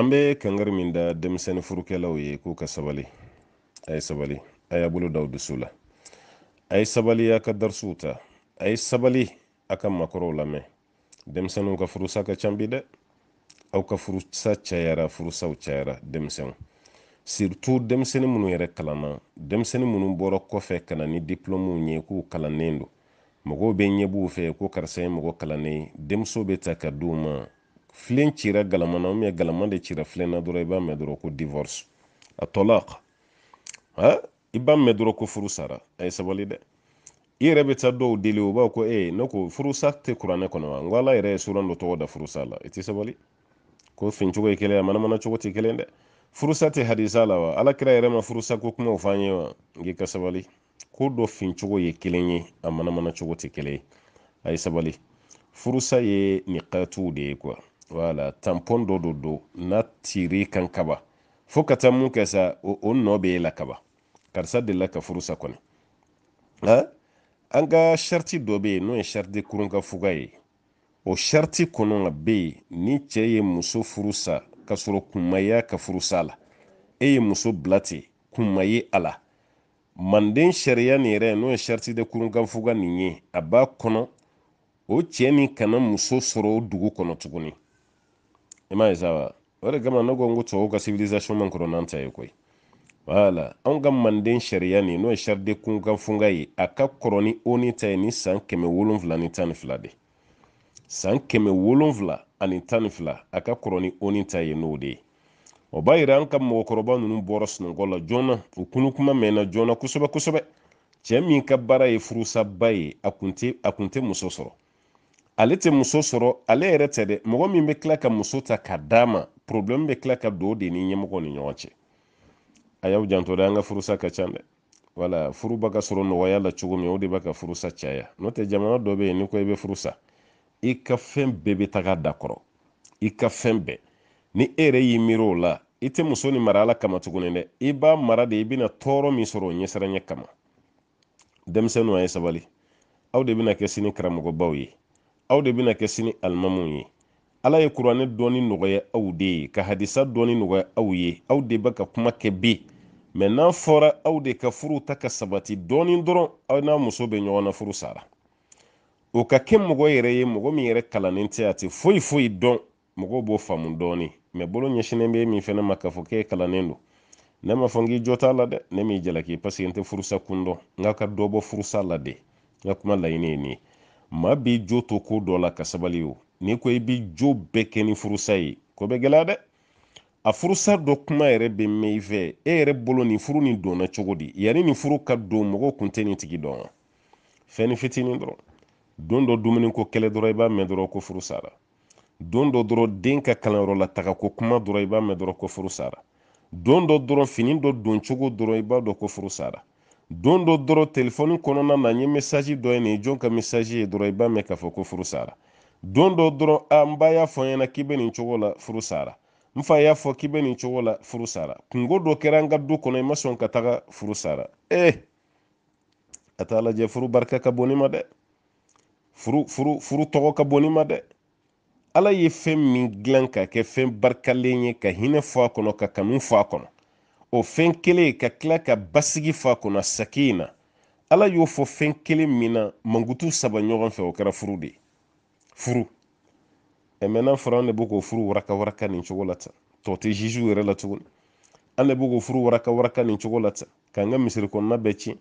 an be kangari min da denmisɛnnin furukɛlaw ye k'u ka sabali a ye sabali a y' bolo daw dusu la a ye sabali a ka darisiw ta a ye sabali a ka makɔrɔw lamɛn denmisɛnninw ka furusa ka can bi dɛ aw ka furusa cayara furusaw cayara denmisɛnw siritu denmisɛnnin minnu yɛrɛ kalanna denmisɛnnin minnu bɔra kɔfɛ ka na ni diplɔmuw ye k'u kalannen do mɔgɔw bɛ ɲɛb'u fɛ ko karisa ye mɔgɔ kalannen denmuso be ta ka di ma filen cira galamana ubiyɛn galama de cira filen na dɔrɔn i b'a mɛn dɔrɔn ko divorce a tɔlak ha i b'a mɛn dɔrɔn ko furu sara a ye sabali dɛ i yɛrɛ bɛ taa dɔw deli u b'a ko ee eh, ne ko furusa tɛ kuranɛ kɔnɔ wa n ko ala yɛrɛ ye suran dɔ tɔgɔ da furusa la i tɛ sabali ko fincogo ye kelen a manamana cogo tɛ kelen dɛ furusa tɛ hadisa la wa kira yɛrɛ ma furusa ko kumaw f'an ye wa nk'i ka sabali ko dɔ fincogo ye kelen ye a manamana cogo tɛ kelen ye a ye sabali furusa ye niqatuw de ye kuwa wala tanpon dɔ do don n'a tiri kan kaba fo ka taa mun kɛ sa o nɔ bɛ la kaba karisa delila ka furusa kɔni an ka sariti dɔ bɛ yen n'o ye sariti kurunkafuga ye o sariti kɔnɔ ka bɛ yen ni cɛ ye muso furusa ka sɔrɔ kunmaya ka furusa la e ye muso bila ten kunma ye a la manden sariya nin yɛrɛ n'o ye sariti de kurunkanfuga nin ye a b'a kɔnɔ o cɛ nin kana muso sɔrɔ o dugu kɔnɔ tuguni emaezawa wala gama na gongo to ga civilisation man corona nta tayi koi wala an ga manden sharia ni no sharde kun kan fungai aka koroni oni tayi ni san keme wolonfila ni tan fila de san keme wulun vla ani tan fila aka koroni oni tayi no de o b'a yira an ka mɔgɔkɔrɔba ninnu bɔra sunɔgɔ la joona u kunu kuma mena jona kusoba kusoba cɛ min ka baara ye furusaba ye a kun tɛ ale tɛ muso sɔrɔ ale yɛrɛ tɛ dɛ mɔgɔ min bɛ tila ka muso ta ka d'a ma problème bɛ tila ka don o de ni ɲɛmɔgɔ ni ɲɔgɔn cɛ a y'aw janto dɛ an ka furusa ka ca dɛ wala furu b'a ka sɔrɔ nɔgɔya la cogo min o de b'a ka furusa caya n'o tɛ jamana dɔ bɛ yen n'i ko i bɛ furusa i ka fɛn bɛɛ bɛ taga da kɔrɔ i ka fɛn bɛɛ ni e yɛrɛ y'i miiri o la i tɛ muso ni mara ala kama tuguni dɛ i b'a mara de i bɛna tɔɔrɔ min sɔrɔ o ɲɛsiranɲɛ kama denmisɛnninw a ye sabali aw de bɛna kɛ sini karamɔgɔbaw ye aw de bɛna kɛ sini alimamuw ye ala ye kuranɛ dɔɔni nɔgɔya aw de ye ka hadisa dɔɔni nɔgɔya aw ye aw de bɛ ka kuma kɛ bi mɛ n'an fɔra aw de ka furu ta ka sabati dɔɔni dɔrɔn aw n'a muso bɛ ɲɔgɔn na furu sara o ka kɛ mɔgɔ yɛrɛ ye mɔgɔ min yɛrɛ kalannen tɛ a tɛ foyi foyi dɔn mɔgɔw b'o faamu dɔɔni mɛ bolo ɲɛsinen bɛ min fɛnɛ ma k'a fɔ k'e kalannen don ne m'a fɔ n k'i jɔ t'a la dɛ ne m'i jalaki paseke n tɛ furusa kun dɔn n k'a ka dɔ bɔ furusa la de n ka kuma laɲini ye nin ye ma b'i jo to ko dɔ la ka sabali o n'i ko i b'i jo bɛɛ kɛ ni furusa ye ko bɛ gɛlɛya dɛ a furusa dɔ kuma yɛrɛ bɛ mɛn i fɛ e yɛrɛ bolo nin furu nin donna cogo di yanni nin furu ka don mɔgɔw kun tɛ nin tigi dɔn fɛnni fitinin dɔrɔn don dɔ dumuniko kɛlɛ dɔrɔn i b'a mɛn dɔrɔn ko furu sara don dɔ dɔrɔn den ka kalanyɔrɔ la taga ko kuma dɔrɔn i b'a mɛn dɔrɔn ko furu sara don dɔ dɔrɔn fini dɔ don cogo dɔrɔn i b'a dɔn ko furu sara don dɔ dɔrɔn telefɔni kɔnɔna na n ye mesaji dɔ ye nin ye jɔn ka mesaji ye dɔrɔn i b'a mɛn k'a fɔ ko furu sara don dɔ dɔrɔn a n ba y'a fɔ n ɲɛna k'i bɛ nin cogo la furu sara n fa y'a fɔ k'i bɛ nin cogo la furu sara kungo dɔ kɛra n ka du kɔnɔ i ma sɔn ka taga furu sara ee a t'a lajɛ furu barika ka bon ni ma dɛ furu furu furu tɔgɔ ka bon ni ma dɛ ala ye fɛn min dilan ka kɛ fɛn barikalen ye ka hinɛ fɔ a kɔnɔ ka kanu fɔ a kɔnɔ o fɛn kelen ka tila ka basigi fa kɔnɔ kunna na ala y'o fɔ fɛn kelen min na mankutu saba ɲɔgɔn fɛ o kɛra furu de furu mɛ n'a fɔra an de b'o k'o furu waraka waraka nin cogo la tan tɔ tɛ zizu yɛrɛ la tuguni an de b'o k'o furu waraka waraka nin cogo la tan k'an ka misiri kɔnɔna bɛɛ tiɲɛ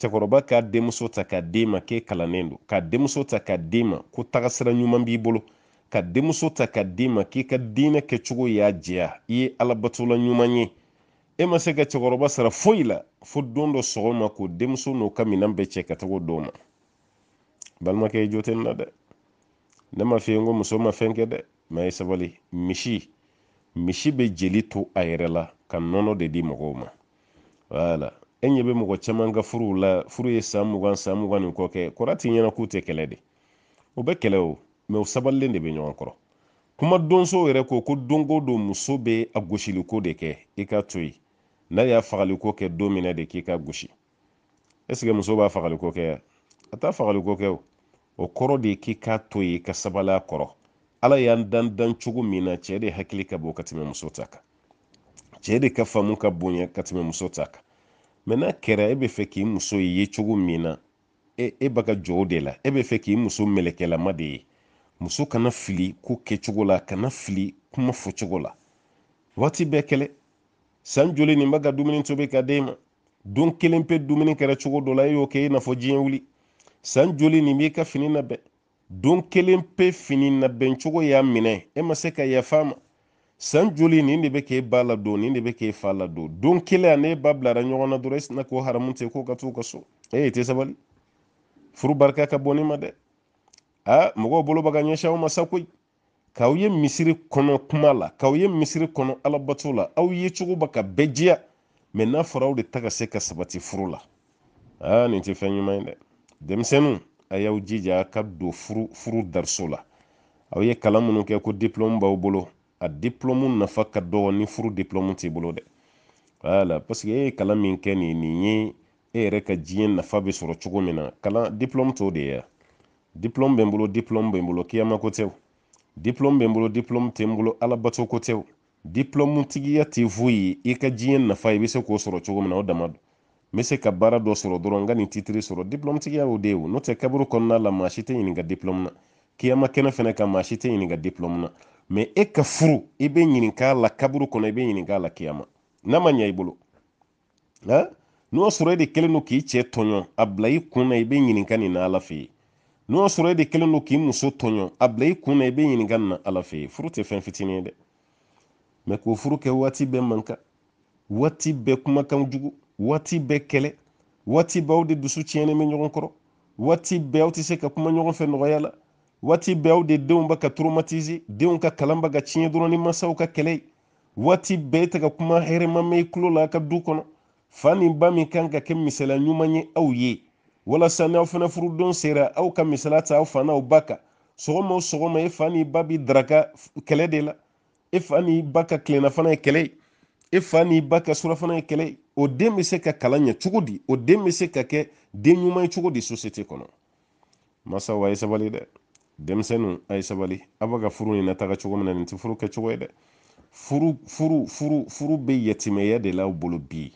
cɛkɔrɔba k'a denmuso ta k'a d'e ma k'e kalannen don k'a denmuso ta k'a d'e ma ko tagasira ɲuman b'i bolo ka denmuso ta k'a d'e ma k'i ka diinɛ kɛcogo y'a jɛya i ye alabatola ɲuman ye e ma se ka cɛkɔrɔba sara foyi la fo don dɔ sɔgɔma k'o denmuso n'o ka minan bɛɛ cɛ ka tago dɔw ma balimakɛ ye jo tɛ na dɛ ne ma fiye ko muso ma fɛn kɛ dɛ mɛ ye sabali misi misi bɛ jeli to a yɛrɛ la ka nɔnɔ de di mɔgɔw ma wala e ɲɛ bɛ mɔgɔ caman ka furuw la furu ye san mugan san mugan nin kɔ kɛ kɔrɔ t'i ɲɛna k'u tɛ kɛlɛ de o bɛ kɛlɛ o mɛ o sabalilen de bɛ ɲɔgɔn kɔrɔ kuma donsow yɛrɛ ko ko donko don muso bɛ a gosiliko de kɛ i ka to yen n'a y'a fagaliko kɛ don min de k'i ka gosi ɛsike muso b'a fagaliko kɛ ya a t'a fagaliko kɛ o o kɔrɔ de k'i k'a to ye ka sabala kɔrɔ ala y'an dan dan cogo min na cɛɛ de hakili ka bon ka tɛmɛ muso ta kan cɛɛ de ka faamu ka bonya ka tɛmɛ muso ta kan mɛ n'a kɛra e bɛ fɛ k'i muso ye cogo min na e, e b'a jɔw de la e bɛ fɛ k'i muso mɛlɛkɛlama de ye muso kana fili ko kɛcogo la kana fili kuma fɔcogo la waati bɛɛ kɛlɛ san joli nin bɛ ka dumuni tobi ka d'e ma don kelen pe dumuni kɛra cogo dɔ la e y'o kɛ i n'a fɔ diɲɛ wuli san joli nin b'i ka fini labɛn don kelen pe fini labɛn cogo y'a minɛ e ma se ka yafa a ma san joli nin de bɛ k'e ba ladon nin de bɛ k'e fa ladon don kelen a n'e ba bilara ɲɔgɔn na dɔrɔn e sina k'o haramu tigɛ k'o ka t'u ka so e eh, ye te sabali furu barika ka bɔ ne ma dɛ a ah, mɔgɔw bolo bɛ ka ɲɛsin aw ma sa koyi k'aw ye misiri kɔnɔ kuma la k'aw ye misiri kɔnɔ alabato la aw ye cogo ba ka bɛɛ jɛya mɛ n'a fɔra aw de ta ka se ka sabati furu la aa nin tɛ fɛn ɲuman ye dɛ denmisɛnninw a y'aw jija ka don furu furu dariso la aw ye kalan minnu kɛ ko diplɔmu b'aw bolo a diplɔmu nafa ka dɔgɔ ni furu diplɔmu t'i bolo dɛ wala parce que e ye kalan min kɛ nin nin ye e yɛrɛ ka diɲɛ nafa bɛ sɔrɔ cogo min na kalan diplɔmu t'o de ye wa diplɔmu bɛ n bolo diplɔmu bɛ n bolo kiyama ko tɛ o diplome bɛ n bolo diplɔm tɛ n bolo ala batoko tɛ o tigiya tɛ foyi i ka diɲɛ nafa i bɛ se k'o sɔrɔ cogo min o dama don n bɛ se ka baara dɔ sɔrɔ dɔrɔn n ka nin titiri sɔrɔ diplɔmu tigiya o de o n'o tɛ kaburu kɔnɔna la maa si tɛ ɲininka diplɔmu na kiyama kɛnɛ fana kan maa si tɛ ɲininka diplɔmu na mɛ e ka furu i bɛ ɲininka la kaburu kɔnɔ i bɛ ɲininka la kiyama n'a ma ɲɛ i bolo n'o sɔrɔ e de kɛlen don k'i cɛ tɔɲɔ a bila i kun na i bɛ ɲininka nin na fɛ yen n'o y'a sɔrɔ e de kɛlen don k'i muso tɔɲɔ a bila i kun na i bɛ ɲininka nin na ala fɛ furu tɛ fɛn fitinin ye dɛ mɛ k'o furu kɛ waati bɛɛ man kan waati bɛɛ kumakan jugu waati bɛɛ kɛlɛ waati bɛɛ aw de dusu tiɲɛnen bɛ ɲɔgɔn kɔrɔ waati bɛɛ aw tɛ se ka kuma ɲɔgɔn fɛ nɔgɔya la waati bɛɛ aw de denw bɛ ka toromatize denw ka kalan bɛ ka tiɲɛ dɔrɔn ni mansaw ka kɛlɛ ye waati bɛɛ tɛ ka kuma hɛrɛma mɛn i tulo la a ka du kɔnɔ fa ni ba min kan ka kɛ misaliya ɲuman ye aw ye walasa ni aw fana furudon sera aw ka misala ta aw fana n'aw ba kan sɔgɔma o sɔgɔma e fa n'i ba bi daraka kɛlɛ de la e fa n'i ba ka kilennafana ye kɛlɛ ye e, e fa n'i ba ka surafana ye kɛlɛ ye o den bɛ se ka kalan ɲɛ cogo di o den bɛ se ka kɛ den ɲuman ye cogo di sosiyete kɔnɔ masaw e a ye sabali dɛ denmisɛnninw a ye sabali a b'a ka furu nin nataga cogo min na nin tɛ furu kɛcogo ye dɛ furu furu furu furu bɛ yatimɛya de la aw bolo bi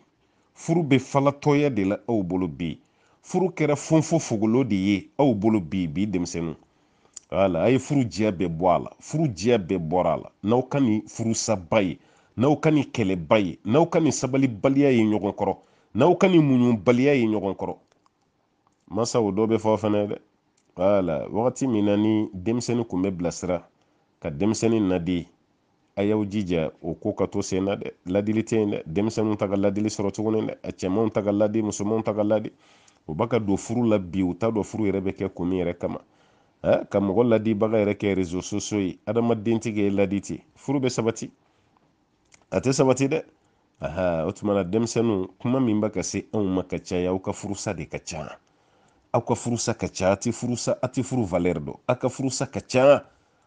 furu bɛ falatɔya de la aw bolo bi furu kɛra fonfo de ye aw bolo bi bi denmisɛnninw wala a ye furu diya bɛɛ bɔ a la furu diya bɛɛ bɔra a la n'aw ka nin furusaba ye n'aw ka nin kɛlɛba ye n'aw ka nin sabalibaliya ye ɲɔgɔn kɔrɔ n'aw ka nin muɲubaliya ye ɲɔgɔn kɔrɔ masa dɔ bɛ fɔ fana dɛ wala wagati min na ni denmisɛnnin kun bɛ bilasira ka denmisɛnnin nadi a y'aw jija o ko ka to sen na dɛ ladili tɛ yen dɛ denmisɛnninw ta ka ladili sɔrɔ tuguni dɛ a cɛmanw ta ka ladi musomanw ta ka ladi u ba ka don furu la bi u t'a dɔn furu yɛrɛ bɛ kɛ kun min yɛrɛ kama ka mɔgɔ ladibaga yɛrɛ kɛ rezo soso ye adamadentigi ye ladi ten furu bɛ sabati a tɛ sabati dɛ aha o tuma na denmisɛnninw kuma min ba ka se anw ma ka caya aw ka furusa de ka ca aw ka furusa ka ca a tɛ furusa a tɛ furu valeur dɔn aw ka furusa ka ca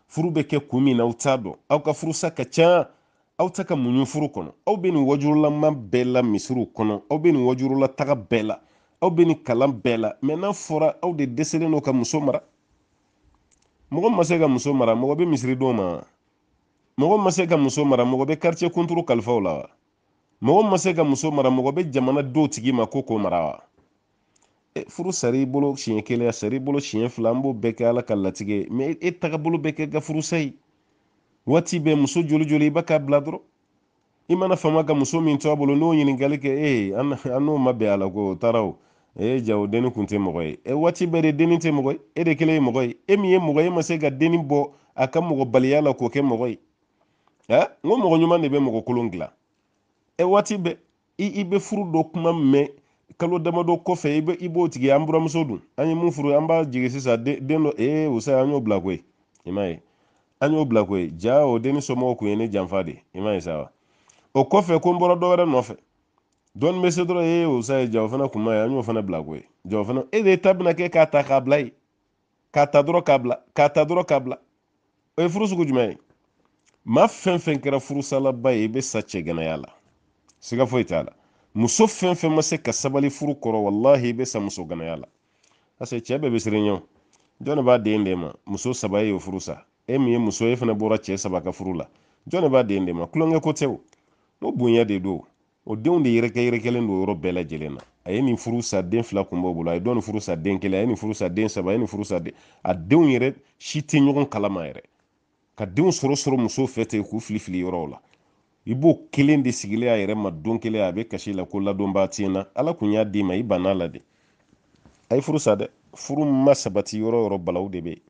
furu bɛ kɛ kun min na aw t'a dɔn aw ka furusa ka ca aw ta ka muɲu furu kɔnɔ aw bɛ nin wajurulama bɛɛ la misiriw kɔnɔ aw bɛ nin wajurulataga bɛɛ la aw bɛ nin kalan bɛɛ la mɛ n'a fɔra aw de dɛsɛlen ka muso mara mɔgɔ ma se ka muso mara mɔgɔ bɛ misiri dɔw ma mɔgɔ ma se ka muso mara mɔgɔ bɛ karicɛ kunturu kalifaw la mɔgɔ ma se ka muso mara mɔgɔ bɛ jamana dɔw tigi ma ko k'o mara wa e furu sari i bolo siɲɛ kelen sari i bolo siɲɛ fila an b'o bɛɛ kɛ ala ka latigɛ mɛ e taga bolo kɛ ka furusa ye waati bɛɛ muso joli joli i b'a k'a bila dɔrɔn i mana fama ka muso min to a bolo n'o ɲininkali kɛ ee an n'o ma bɛn a ko o e jawo denni kun tɛ mɔgɔ ye e waati bɛɛ de denni tɛ mɔgɔ ye e de kelen ye mɔgɔ ye e min ye mɔgɔ ye e ma se ka denni bɔ a ka mɔgɔ baliya la k'o kɛ mɔgɔ ye ɛ n ko mɔgɔ ɲuman de bɛ mɔgɔ kolon dilan e waati bɛɛ i i bɛ furu dɔ kuma mɛn kalo damadɔ kɔfɛ i bɛ i b'o tigi an buramuso dun an ye mun furu an b'a jigin sisan den den dɔ ee o an y'o bila koyi i m'a ye an y'o bila koyi ja o denni somɔgɔw kun ye ne janfa de i m'a ye sa wa o kɔfɛ ko n bɔra dɔ nɔfɛ dɔɔni bɛ se dɔrɔn ee o sa ye ja fana kun ma ye an y'o fana bila koyi ja fana e de ta bɛna kɛ k'a ta k'a bila ye k'a ta dɔrɔn k'a bila k'a ta dɔrɔn k'a bila o ye furu sugu jumɛn ye maa fɛn fɛn kɛra furusalaba ye i bɛ sa cɛgɛnɛya la siga foyi t'a la muso fɛn fɛn ma se ka sabali furu kɔrɔ walahi i bɛ sa musogɛnɛya la parce que cɛ bɛɛ bɛ siran ɲɛ jɔn de b'a den de ma muso saba ye o furu sa e min ye muso e fana bɔra cɛ saba ka furu la jɔn de b'a den de ma tulonkɛ ko tɛ o n bonya de don o denw de yɛrɛkɛyɛrɛkɛlen don yɔrɔ bɛɛ lajɛlen na a ye nin furu sa den fila kun b'o bolo a ye dɔ nin furu sa den kelen a ye nin furu sa den saba a ye nin furu sa den a denw yɛrɛ si tɛ ɲɔgɔn kalama yɛrɛ ka denw sɔrɔ sɔrɔ muso fɛ ten k'u fili fili yɔrɔw la i b'o kelen de sigilen a yɛrɛ ma don kelen a bɛ kasi la ko ladɔnbaa tɛ na ala kun y'a d'i ma i banna la de a ye furu sa dɛ furu ma sabati yɔrɔ yɔrɔ balaw de bɛ yen